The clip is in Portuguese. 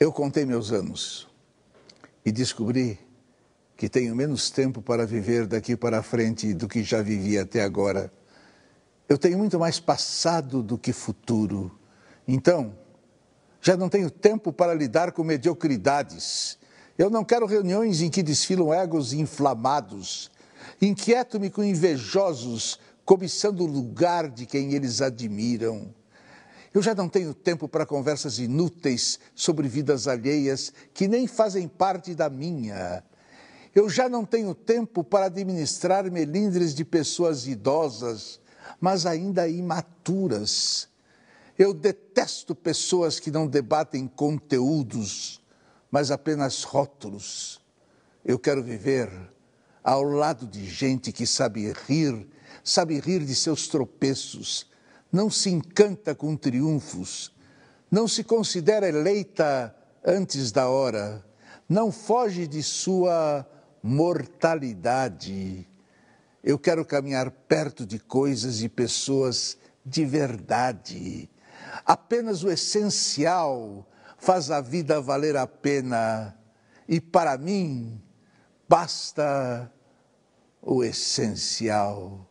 Eu contei meus anos e descobri que tenho menos tempo para viver daqui para frente do que já vivi até agora. Eu tenho muito mais passado do que futuro. Então, já não tenho tempo para lidar com mediocridades. Eu não quero reuniões em que desfilam egos inflamados. Inquieto-me com invejosos, cobiçando o lugar de quem eles admiram. Eu já não tenho tempo para conversas inúteis sobre vidas alheias que nem fazem parte da minha. Eu já não tenho tempo para administrar melindres de pessoas idosas, mas ainda imaturas. Eu detesto pessoas que não debatem conteúdos, mas apenas rótulos. Eu quero viver ao lado de gente que sabe rir, sabe rir de seus tropeços, não se encanta com triunfos, não se considera eleita antes da hora, não foge de sua mortalidade. Eu quero caminhar perto de coisas e pessoas de verdade. Apenas o essencial faz a vida valer a pena. E para mim, basta o essencial.